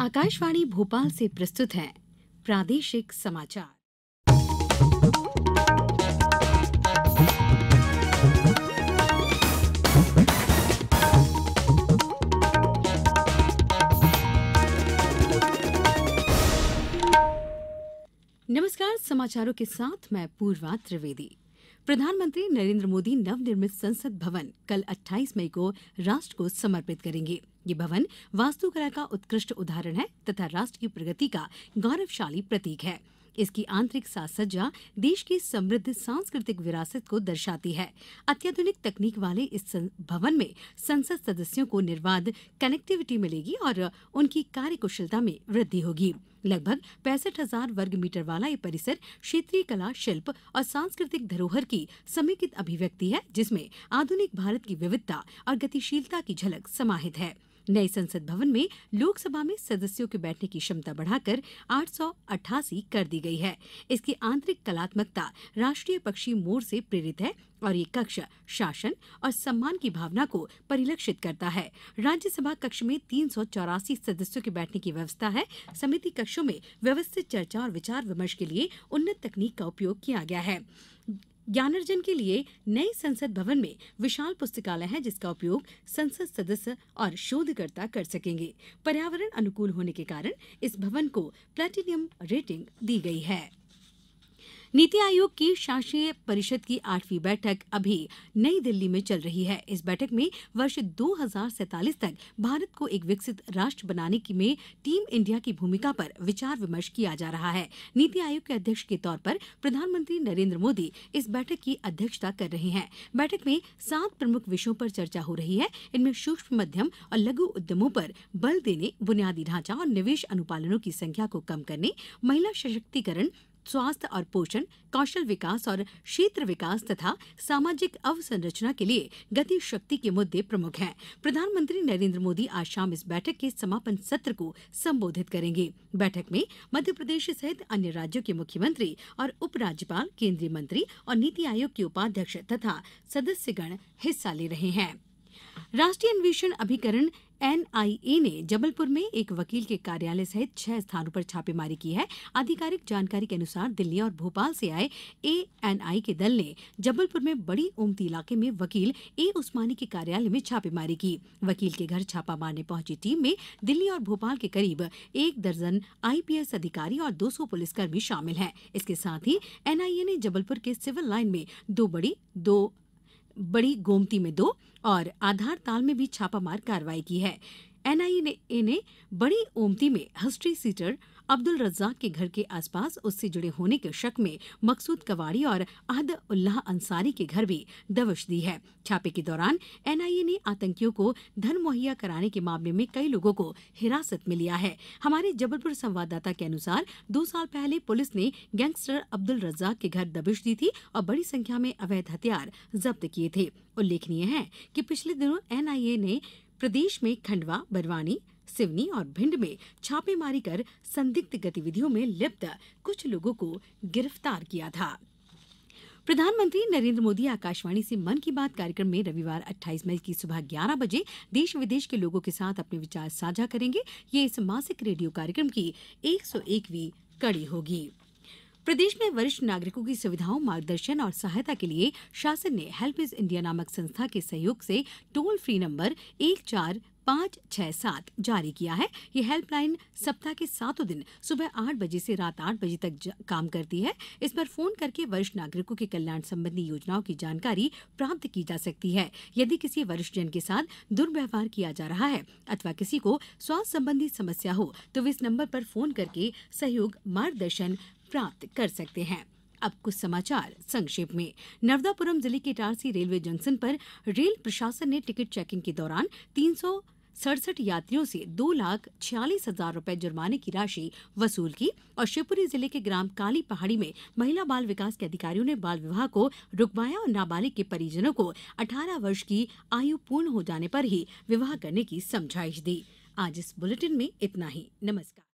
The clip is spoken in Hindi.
आकाशवाणी भोपाल से प्रस्तुत है प्रादेशिक समाचार नमस्कार समाचारों के साथ मैं पूर्वा त्रिवेदी प्रधानमंत्री नरेंद्र मोदी नवनिर्मित संसद भवन कल 28 मई को राष्ट्र को समर्पित करेंगे ये भवन वास्तुकला का उत्कृष्ट उदाहरण है तथा राष्ट्र की प्रगति का गौरवशाली प्रतीक है इसकी आंतरिक साज सज्जा देश की समृद्ध सांस्कृतिक विरासत को दर्शाती है अत्याधुनिक तकनीक वाले इस भवन में संसद सदस्यों को निर्बाध कनेक्टिविटी मिलेगी और उनकी कार्यकुशलता में वृद्धि होगी लगभग पैंसठ हजार वर्ग मीटर वाला ये परिसर क्षेत्रीय कला शिल्प और सांस्कृतिक धरोहर की समेकित अभिव्यक्ति है जिसमें आधुनिक भारत की विविधता और गतिशीलता की झलक समाहित है नए संसद भवन में लोकसभा में सदस्यों के बैठने की क्षमता बढ़ाकर आठ कर दी गई है इसकी आंतरिक कलात्मकता राष्ट्रीय पक्षी मोर से प्रेरित है और ये कक्ष शासन और सम्मान की भावना को परिलक्षित करता है राज्यसभा कक्ष में तीन सदस्यों के बैठने की व्यवस्था है समिति कक्षों में व्यवस्थित चर्चा और विचार विमर्श के लिए उन्नत तकनीक का उपयोग किया गया है ज्ञानार्जन के लिए नए संसद भवन में विशाल पुस्तकालय है जिसका उपयोग संसद सदस्य और शोधकर्ता कर सकेंगे पर्यावरण अनुकूल होने के कारण इस भवन को प्लेटिनियम रेटिंग दी गई है नीति आयोग की शासी परिषद की आठवीं बैठक अभी नई दिल्ली में चल रही है इस बैठक में वर्ष दो तक भारत को एक विकसित राष्ट्र बनाने की में टीम इंडिया की भूमिका पर विचार विमर्श किया जा रहा है नीति आयोग के अध्यक्ष के तौर पर प्रधानमंत्री नरेंद्र मोदी इस बैठक की अध्यक्षता कर रहे हैं बैठक में सात प्रमुख विषयों पर चर्चा हो रही है इनमें सूक्ष्म मध्यम और लघु उद्यमों पर बल देने बुनियादी ढांचा और निवेश अनुपालनों की संख्या को कम करने महिला सशक्तिकरण स्वास्थ्य और पोषण कौशल विकास और क्षेत्र विकास तथा सामाजिक अवसंरचना के लिए गति शक्ति के मुद्दे प्रमुख हैं प्रधानमंत्री नरेंद्र मोदी आज शाम इस बैठक के समापन सत्र को संबोधित करेंगे बैठक में मध्य प्रदेश सहित अन्य राज्यों के मुख्यमंत्री और उपराज्यपाल केंद्रीय मंत्री और नीति आयोग के उपाध्यक्ष तथा सदस्यगण हिस्सा ले रहे हैं राष्ट्रीय अन्वेषण अभिकरण एनआईए ने जबलपुर में एक वकील के कार्यालय सहित छह स्थानों पर छापेमारी की है आधिकारिक जानकारी के अनुसार दिल्ली और भोपाल से आए एएनआई के दल ने जबलपुर में बड़ी उमती इलाके में वकील ए उस्मानी के कार्यालय में छापेमारी की वकील के घर छापा मारने पहुंची टीम में दिल्ली और भोपाल के करीब एक दर्जन आईपीएस अधिकारी और दो पुलिसकर्मी शामिल है इसके साथ ही एनआईए ने जबलपुर के सिविल लाइन में दो बड़ी दो बड़ी गोमती में दो और आधार ताल में भी छापामार कार्रवाई की है एनआईए ने बड़ी ओमती में हिस्ट्री सीटर अब्दुल रज्जाक के घर के आसपास उससे जुड़े होने के शक में मकसूद कवाड़ी और अहद उल्लाह अंसारी के घर भी दबिश दी है छापे के दौरान एनआईए ने आतंकियों को धन मुहैया कराने के मामले में कई लोगों को हिरासत में लिया है हमारे जबलपुर संवाददाता के अनुसार दो साल पहले पुलिस ने गैंगस्टर अब्दुल रज्जाक के घर दबिश दी थी और बड़ी संख्या में अवैध हथियार जब्त किए थे उल्लेखनीय है कि पिछले दिनों एनआईए ने प्रदेश में खंडवा बरवानी सिवनी और भिंड में छापेमारी कर संदिग्ध गतिविधियों में लिप्त कुछ लोगों को गिरफ्तार किया था प्रधानमंत्री नरेंद्र मोदी आकाशवाणी से मन की बात कार्यक्रम में रविवार 28 मई की सुबह 11 बजे देश विदेश के लोगों के साथ अपने विचार साझा करेंगे ये इस मासिक रेडियो कार्यक्रम की 101वीं कड़ी होगी प्रदेश में वरिष्ठ नागरिकों की सुविधाओं मार्गदर्शन और सहायता के लिए शासन ने हेल्प इज इंडिया नामक संस्था के सहयोग से टोल फ्री नंबर एक चार पाँच छह सात जारी किया है ये हेल्पलाइन सप्ताह के सातों दिन सुबह आठ बजे से रात आठ बजे तक काम करती है इस पर फोन करके वरिष्ठ नागरिकों के कल्याण संबंधी योजनाओं की जानकारी प्राप्त की जा सकती है यदि किसी वरिष्ठ जन के साथ दुर्व्यवहार किया जा रहा है अथवा किसी को स्वास्थ्य संबंधी समस्या हो तो वे इस नंबर पर फोन करके सहयोग मार्गदर्शन प्राप्त कर सकते हैं अब कुछ समाचार संक्षेप में नर्मदापुरम जिले के इटारसी रेलवे जंक्शन पर रेल प्रशासन ने टिकट चेकिंग के दौरान तीन सड़सठ यात्रियों से दो लाख छियालीस हजार रूपये जुर्माने की राशि वसूल की और शिवपुरी जिले के ग्राम काली पहाड़ी में महिला बाल विकास के अधिकारियों ने बाल विवाह को रुकवाया और नाबालिग के परिजनों को 18 वर्ष की आयु पूर्ण हो जाने पर ही विवाह करने की समझाइश दी आज इस बुलेटिन में इतना ही नमस्कार